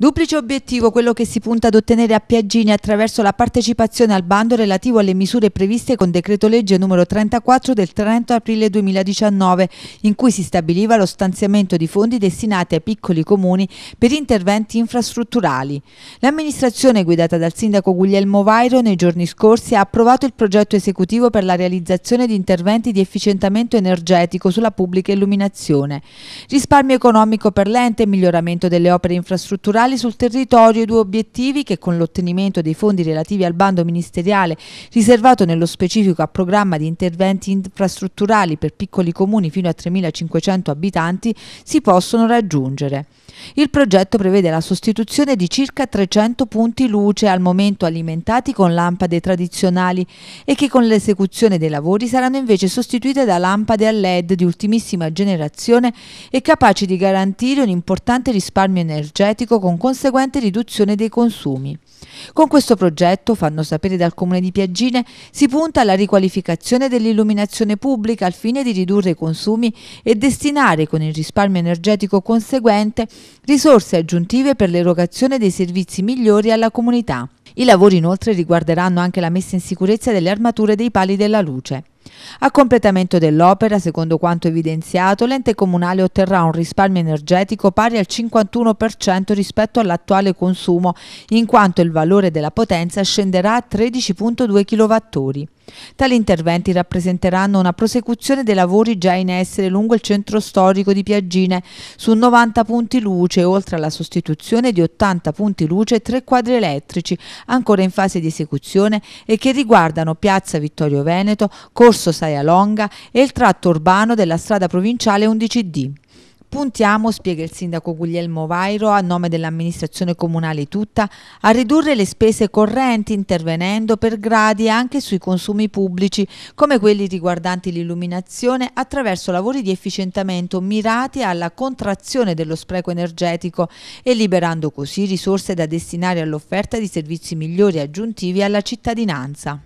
Duplice obiettivo quello che si punta ad ottenere a Piaggini attraverso la partecipazione al bando relativo alle misure previste con decreto legge numero 34 del 30 aprile 2019, in cui si stabiliva lo stanziamento di fondi destinati ai piccoli comuni per interventi infrastrutturali. L'amministrazione guidata dal sindaco Guglielmo Vairo nei giorni scorsi ha approvato il progetto esecutivo per la realizzazione di interventi di efficientamento energetico sulla pubblica illuminazione, risparmio economico per l'ente, e miglioramento delle opere infrastrutturali municipali sul territorio i due obiettivi che con l'ottenimento dei fondi relativi al bando ministeriale riservato nello specifico a programma di interventi infrastrutturali per piccoli comuni fino a 3.500 abitanti si possono raggiungere. Il progetto prevede la sostituzione di circa 300 punti luce al momento alimentati con lampade tradizionali e che con l'esecuzione dei lavori saranno invece sostituite da lampade a LED di ultimissima generazione e capaci di garantire un importante risparmio energetico con conseguente riduzione dei consumi. Con questo progetto, fanno sapere dal Comune di Piaggine, si punta alla riqualificazione dell'illuminazione pubblica al fine di ridurre i consumi e destinare con il risparmio energetico conseguente risorse aggiuntive per l'erogazione dei servizi migliori alla comunità. I lavori inoltre riguarderanno anche la messa in sicurezza delle armature dei pali della luce. A completamento dell'opera, secondo quanto evidenziato, l'ente comunale otterrà un risparmio energetico pari al 51% rispetto all'attuale consumo, in quanto il valore della potenza scenderà a 13,2 kWh. Tali interventi rappresenteranno una prosecuzione dei lavori già in essere lungo il centro storico di Piaggine su 90 punti luce, oltre alla sostituzione di 80 punti luce e tre quadri elettrici ancora in fase di esecuzione e che riguardano Piazza Vittorio Veneto, Corso Saia Longa e il tratto urbano della strada provinciale 11D. Puntiamo, spiega il sindaco Guglielmo Vairo, a nome dell'amministrazione comunale tutta, a ridurre le spese correnti intervenendo per gradi anche sui consumi pubblici, come quelli riguardanti l'illuminazione, attraverso lavori di efficientamento mirati alla contrazione dello spreco energetico e liberando così risorse da destinare all'offerta di servizi migliori aggiuntivi alla cittadinanza.